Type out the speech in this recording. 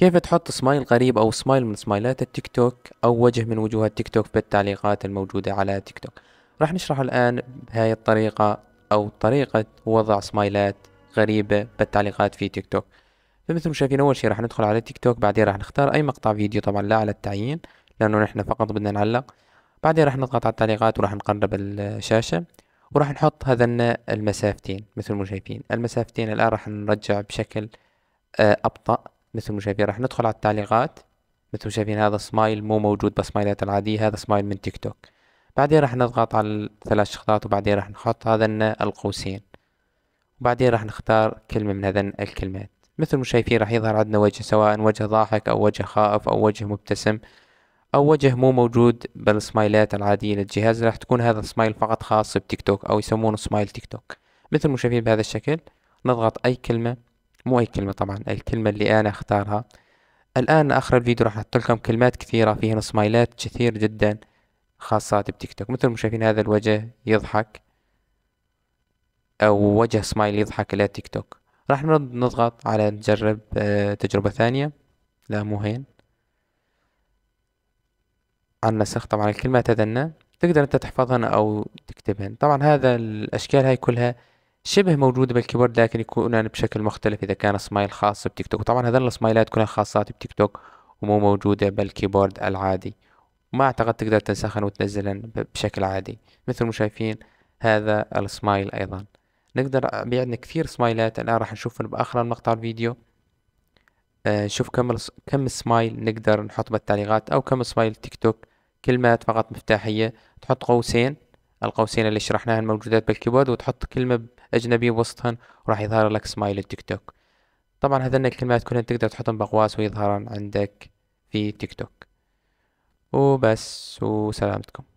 كيف تحط سمايل غريب أو سمايل من سمايلات التيك توك أو وجه من وجوه التيك توك بالتعليقات الموجودة على تيك توك راح نشرح الآن بهاي الطريقة أو طريقة وضع سمايلات غريبة بالتعليقات في تيك توك فمثل ما شايفين أول شي راح ندخل على تيك توك بعدين راح نختار أي مقطع فيديو طبعا لا على التعيين لأنه نحن فقط بدنا نعلق بعدين راح نضغط على التعليقات وراح نقرب الشاشة وراح نحط هذن المسافتين مثل ما شايفين المسافتين الآن راح نرجع بشكل آه، أبطأ مثل ما شايفين راح ندخل على التعليقات مثل ما شايفين هذا سمايل مو موجود بسمايلات العادية هذا سمايل من تيك توك بعدين راح نضغط على الثلاث شخطات وبعدين راح نحط هذا القوسين وبعدين راح نختار كلمة من هذا الكلمات مثل ما شايفين راح يظهر عندنا وجه سواء وجه ضاحك أو وجه خائف أو وجه مبتسم أو وجه مو موجود بالسمايلات العادية للجهاز راح تكون هذا السمايل فقط خاص بتيك توك أو يسمونه سمايل تيك توك مثل ما شايفين بهذا الشكل نضغط أي كلمة مو أي كلمة طبعا الكلمة اللي أنا أختارها الآن آخر الفيديو راح أحط لكم كلمات كثيرة فيها سمايلات كثير جدا خاصات بتيك توك مثل ما شايفين هذا الوجه يضحك أو وجه سمايل يضحك إلى تيك توك راح نضغط على نجرب آه، تجربة ثانية لا مو هين عن نسخ طبعا الكلمة تدنى تقدر أنت تحفظهن أو تكتبهن طبعا هذا الأشكال هاي كلها شبه موجودة بالكيبورد لكن يكونان يعني بشكل مختلف إذا كان سمايل خاص بتيك توك طبعا هذول السمايلات كلها خاصات بتيك توك ومو موجودة بالكيبورد العادي وما أعتقد تقدر تنسخن وتنزلن بشكل عادي مثل ما شايفين هذا السمايل أيضا نقدر بعدنا كثير سمايلات الآن راح نشوفهم بآخر مقطع الفيديو آه، نشوف كم كم سمايل نقدر نحط بالتعليقات أو كم سمايل تيك توك كلمات فقط مفتاحية تحط قوسين القوسين اللي شرحناها الموجودات بالكيبورد وتحط كلمة أجنبية وسطهن وراح يظهر لك سمايل التيك توك طبعا هذن الكلمات كلها تقدر تحطهم بأقواس ويظهرن عندك في تيك توك وبس وسلامتكم